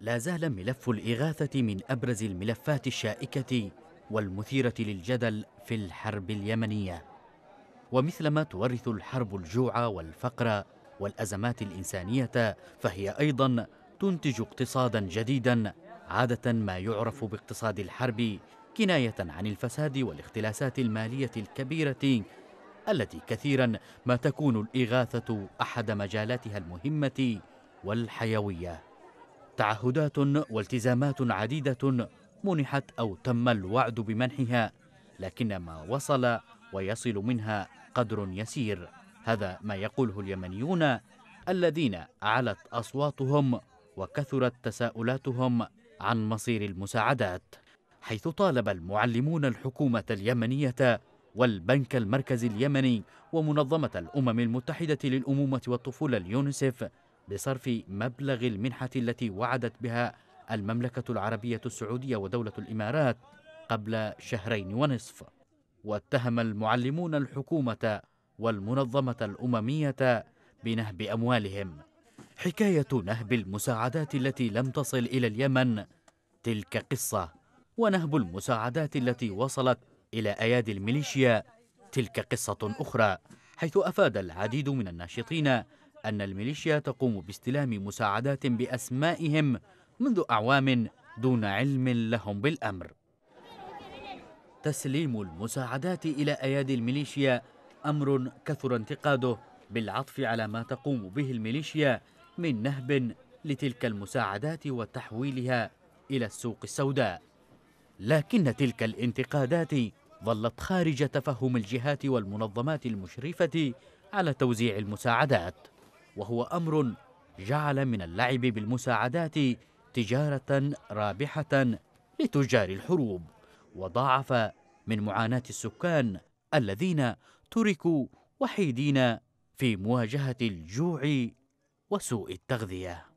لا زال ملف الإغاثة من أبرز الملفات الشائكة والمثيرة للجدل في الحرب اليمنية ومثلما تورث الحرب الجوع والفقر والأزمات الإنسانية فهي أيضا تنتج اقتصادا جديدا عادة ما يعرف باقتصاد الحرب كناية عن الفساد والاختلاسات المالية الكبيرة التي كثيرا ما تكون الإغاثة أحد مجالاتها المهمة والحيوية تعهدات والتزامات عديدة منحت أو تم الوعد بمنحها لكن ما وصل ويصل منها قدر يسير هذا ما يقوله اليمنيون الذين علت أصواتهم وكثرت تساؤلاتهم عن مصير المساعدات حيث طالب المعلمون الحكومة اليمنية والبنك المركزي اليمني ومنظمة الأمم المتحدة للأمومة والطفولة اليونسف بصرف مبلغ المنحة التي وعدت بها المملكة العربية السعودية ودولة الإمارات قبل شهرين ونصف واتهم المعلمون الحكومة والمنظمة الأممية بنهب أموالهم حكاية نهب المساعدات التي لم تصل إلى اليمن تلك قصة ونهب المساعدات التي وصلت إلى أيادي الميليشيا تلك قصة أخرى حيث أفاد العديد من الناشطين أن الميليشيا تقوم باستلام مساعدات بأسمائهم منذ أعوام دون علم لهم بالأمر تسليم المساعدات إلى أيادي الميليشيا أمر كثر انتقاده بالعطف على ما تقوم به الميليشيا من نهب لتلك المساعدات وتحويلها إلى السوق السوداء لكن تلك الانتقادات ظلت خارج تفهم الجهات والمنظمات المشرفة على توزيع المساعدات وهو أمر جعل من اللعب بالمساعدات تجارة رابحة لتجار الحروب وضاعف من معاناة السكان الذين تركوا وحيدين في مواجهة الجوع وسوء التغذية